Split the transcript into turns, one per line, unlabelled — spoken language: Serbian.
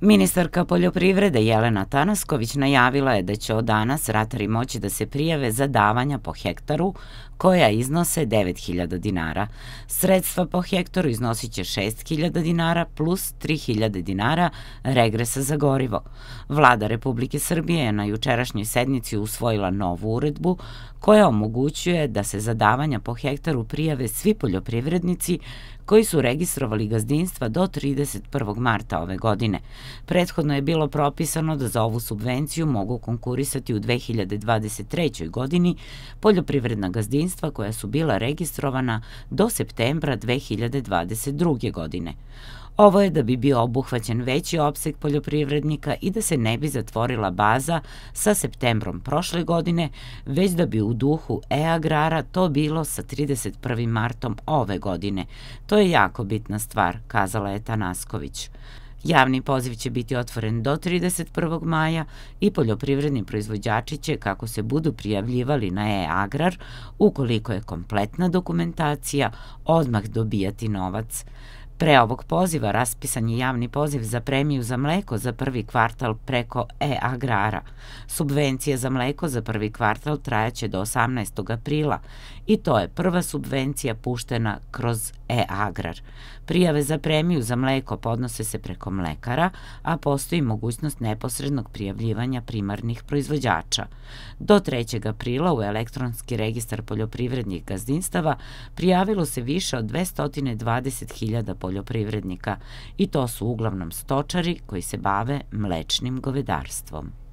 Ministarka poljoprivrede Jelena Tanasković najavila je da će od danas ratari moći da se prijave za davanja po hektaru koja iznose 9000 dinara. Sredstva po hektaru iznosit će 6000 dinara plus 3000 dinara regresa za gorivo. Vlada Republike Srbije je na jučerašnjoj sednici usvojila novu uredbu koja omogućuje da se za davanja po hektaru prijave svi poljoprivrednici koji su registrovali gazdinstva do 31. marta ove godine. Prethodno je bilo propisano da za ovu subvenciju mogu konkurisati u 2023. godini poljoprivredna gazdinstva koja su bila registrovana do septembra 2022. godine. Ovo je da bi bio obuhvaćen veći opseg poljoprivrednika i da se ne bi zatvorila baza sa septembrom prošle godine, već da bi u duhu e-agrara to bilo sa 31. martom ove godine. To je jako bitna stvar, kazala je Tanasković. Javni poziv će biti otvoren do 31. maja i poljoprivredni proizvođači će, kako se budu prijavljivali na e-agrar, ukoliko je kompletna dokumentacija, odmah dobijati novac. Pre ovog poziva raspisan je javni poziv za premiju za mleko za prvi kvartal preko e-agrara. Subvencije za mleko za prvi kvartal trajaće do 18. aprila i to je prva subvencija puštena kroz e-agrar. Prijave za premiju za mleko podnose se preko mlekara, a postoji mogućnost neposrednog prijavljivanja primarnih proizvođača. Do 3. aprila u elektronski registar poljoprivrednih gazdinstava prijavilo se više od 220.000 potrošača poljoprivrednika i to su uglavnom stočari koji se bave mlečnim govedarstvom.